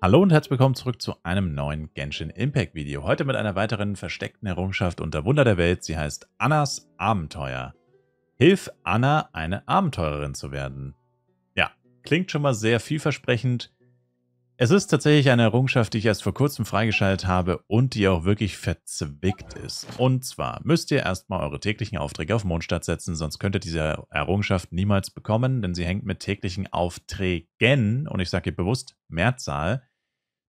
Hallo und herzlich willkommen zurück zu einem neuen Genshin Impact Video. Heute mit einer weiteren versteckten Errungenschaft unter Wunder der Welt. Sie heißt Annas Abenteuer. Hilf Anna, eine Abenteurerin zu werden. Ja, klingt schon mal sehr vielversprechend. Es ist tatsächlich eine Errungenschaft, die ich erst vor kurzem freigeschaltet habe und die auch wirklich verzwickt ist. Und zwar müsst ihr erstmal eure täglichen Aufträge auf Mondstadt setzen, sonst könnt ihr diese Errungenschaft niemals bekommen, denn sie hängt mit täglichen Aufträgen, und ich sage hier bewusst Mehrzahl,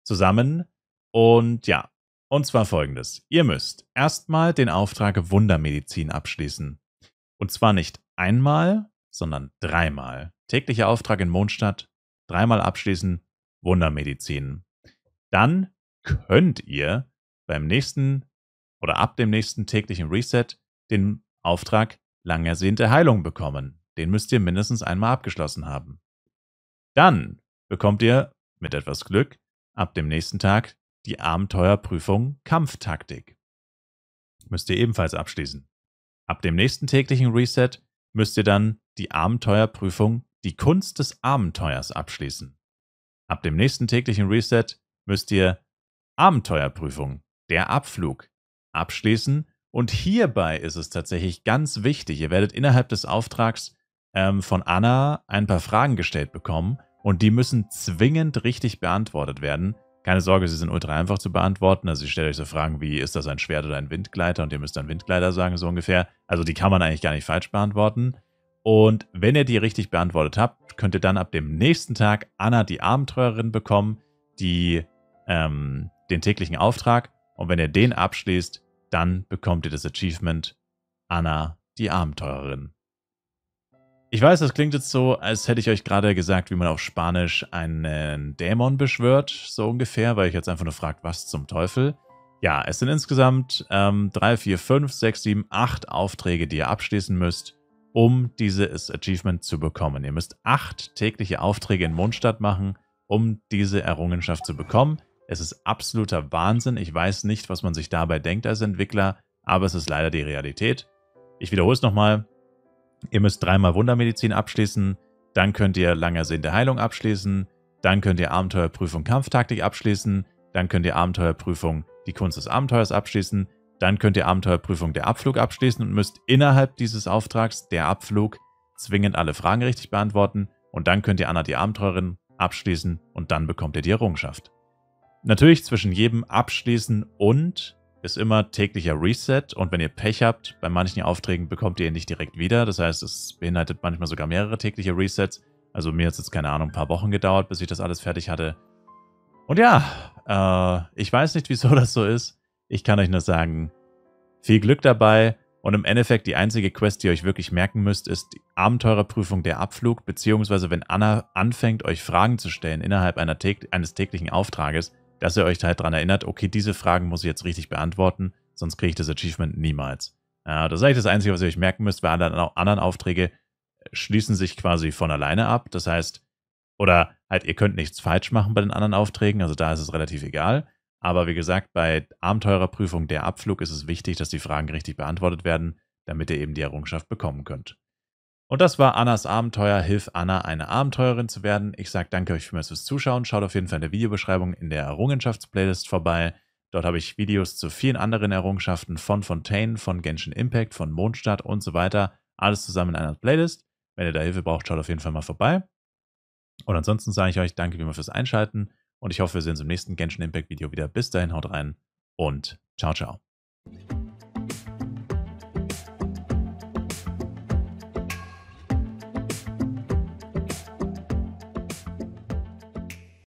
zusammen. Und ja, und zwar folgendes. Ihr müsst erstmal den Auftrag Wundermedizin abschließen. Und zwar nicht einmal, sondern dreimal. Täglicher Auftrag in Mondstadt, dreimal abschließen, Wundermedizin. Dann könnt ihr beim nächsten oder ab dem nächsten täglichen Reset den Auftrag langersehnte Heilung bekommen. Den müsst ihr mindestens einmal abgeschlossen haben. Dann bekommt ihr mit etwas Glück Ab dem nächsten Tag die Abenteuerprüfung Kampftaktik. Müsst ihr ebenfalls abschließen. Ab dem nächsten täglichen Reset müsst ihr dann die Abenteuerprüfung Die Kunst des Abenteuers abschließen. Ab dem nächsten täglichen Reset müsst ihr Abenteuerprüfung Der Abflug abschließen. Und hierbei ist es tatsächlich ganz wichtig, ihr werdet innerhalb des Auftrags ähm, von Anna ein paar Fragen gestellt bekommen und die müssen zwingend richtig beantwortet werden. Keine Sorge, sie sind ultra einfach zu beantworten. Also ich stelle euch so Fragen wie, ist das ein Schwert oder ein Windgleiter? Und ihr müsst dann Windgleiter sagen, so ungefähr. Also die kann man eigentlich gar nicht falsch beantworten. Und wenn ihr die richtig beantwortet habt, könnt ihr dann ab dem nächsten Tag Anna, die Abenteurerin, bekommen, die ähm, den täglichen Auftrag. Und wenn ihr den abschließt, dann bekommt ihr das Achievement Anna, die Abenteurerin. Ich weiß, das klingt jetzt so, als hätte ich euch gerade gesagt, wie man auf Spanisch einen Dämon beschwört, so ungefähr, weil ich jetzt einfach nur fragt, was zum Teufel. Ja, es sind insgesamt ähm, 3, 4, 5, 6, 7, 8 Aufträge, die ihr abschließen müsst, um dieses Achievement zu bekommen. Ihr müsst 8 tägliche Aufträge in Mondstadt machen, um diese Errungenschaft zu bekommen. Es ist absoluter Wahnsinn. Ich weiß nicht, was man sich dabei denkt als Entwickler, aber es ist leider die Realität. Ich wiederhole es nochmal. Ihr müsst dreimal Wundermedizin abschließen, dann könnt ihr langer Sinn der Heilung abschließen, dann könnt ihr Abenteuerprüfung Kampftaktik abschließen, dann könnt ihr Abenteuerprüfung die Kunst des Abenteuers abschließen, dann könnt ihr Abenteuerprüfung der Abflug abschließen und müsst innerhalb dieses Auftrags der Abflug zwingend alle Fragen richtig beantworten und dann könnt ihr Anna die Abenteurerin abschließen und dann bekommt ihr die Errungenschaft. Natürlich zwischen jedem Abschließen und ist immer täglicher Reset und wenn ihr Pech habt, bei manchen Aufträgen bekommt ihr ihn nicht direkt wieder. Das heißt, es beinhaltet manchmal sogar mehrere tägliche Resets. Also mir hat es jetzt, keine Ahnung, ein paar Wochen gedauert, bis ich das alles fertig hatte. Und ja, äh, ich weiß nicht, wieso das so ist. Ich kann euch nur sagen, viel Glück dabei. Und im Endeffekt die einzige Quest, die ihr euch wirklich merken müsst, ist die Abenteurerprüfung der Abflug, beziehungsweise wenn Anna anfängt, euch Fragen zu stellen innerhalb täglich eines täglichen Auftrages, dass ihr euch halt daran erinnert, okay, diese Fragen muss ich jetzt richtig beantworten, sonst kriege ich das Achievement niemals. Äh, das ist eigentlich das Einzige, was ihr euch merken müsst, weil alle anderen Aufträge äh, schließen sich quasi von alleine ab. Das heißt, oder halt, ihr könnt nichts falsch machen bei den anderen Aufträgen, also da ist es relativ egal. Aber wie gesagt, bei Abenteurerprüfung der Abflug ist es wichtig, dass die Fragen richtig beantwortet werden, damit ihr eben die Errungenschaft bekommen könnt. Und das war Annas Abenteuer. Hilf Anna, eine Abenteuerin zu werden. Ich sage danke euch vielmals fürs Zuschauen. Schaut auf jeden Fall in der Videobeschreibung in der Errungenschaftsplaylist vorbei. Dort habe ich Videos zu vielen anderen Errungenschaften von Fontaine, von Genshin Impact, von Mondstadt und so weiter. Alles zusammen in einer Playlist. Wenn ihr da Hilfe braucht, schaut auf jeden Fall mal vorbei. Und ansonsten sage ich euch danke wie immer fürs Einschalten und ich hoffe, wir sehen uns im nächsten Genshin Impact Video wieder. Bis dahin, haut rein und ciao, ciao.